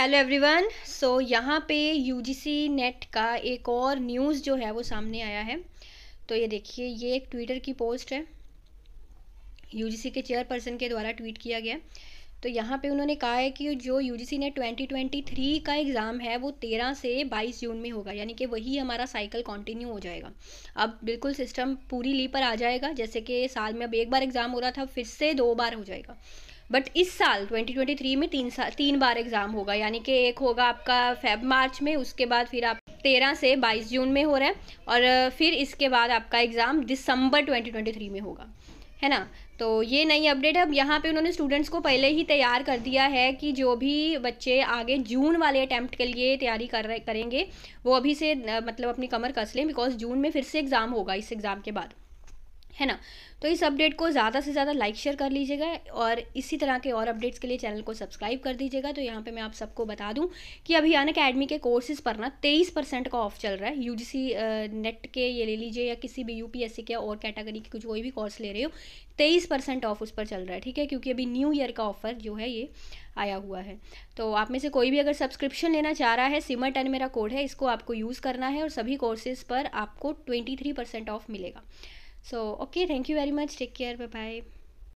hello everyone so यहाँ पे UGC net का एक और न्यूज़ जो है वो सामने आया है तो ये देखिए ये एक ट्विटर की पोस्ट है यूजीसी के चेयरपर्सन के द्वारा ट्वीट किया गया तो यहाँ पे उन्होंने कहा है कि जो यूजीसी नेट 2023 का एग्ज़ाम है वो 13 से 22 जून में होगा यानी कि वही हमारा साइकिल कंटिन्यू हो जाएगा अब बिल्कुल सिस्टम पूरी ली पर आ जाएगा जैसे कि साल में अब एक बार एग्ज़ाम हो रहा था फिर से दो बार हो जाएगा बट इस साल 2023 में तीन साल तीन बार एग्ज़ाम होगा यानी कि एक होगा आपका फेब मार्च में उसके बाद फिर आप तेरह से बाईस जून में हो रहा है और फिर इसके बाद आपका एग्ज़ाम दिसंबर 2023 में होगा है ना तो ये नई अपडेट है अब यहाँ पे उन्होंने स्टूडेंट्स को पहले ही तैयार कर दिया है कि जो भी बच्चे आगे जून वाले अटैम्प्ट के लिए तैयारी कर रहे करेंगे वो अभी से मतलब अपनी कमर कस लें बिकॉज जून में फिर से एग्ज़ाम होगा इस एग्ज़ाम के बाद है ना तो इस अपडेट को ज़्यादा से ज़्यादा लाइक शेयर कर लीजिएगा और इसी तरह के और अपडेट्स के लिए चैनल को सब्सक्राइब कर दीजिएगा तो यहाँ पे मैं आप सबको बता दूँ कि अभी अन अकेडमी के कोर्सेज़ पर ना तेईस परसेंट का ऑफ चल रहा है यूजीसी नेट के ये ले लीजिए या किसी भी यूपीएससी के और कैटेगरी के कुछ कोई भी कोर्स ले रहे हो तेईस परसेंट ऑफ उस पर चल रहा है ठीक है क्योंकि अभी न्यू ईयर का ऑफर जो है ये आया हुआ है तो आप में से कोई भी अगर सब्सक्रिप्शन लेना चाह रहा है सिमर टेन मेरा कोड है इसको आपको यूज़ करना है और सभी कोर्सेज़ पर आपको ट्वेंटी थ्री परसेंट ऑफ मिलेगा so okay thank you very much take care bye bye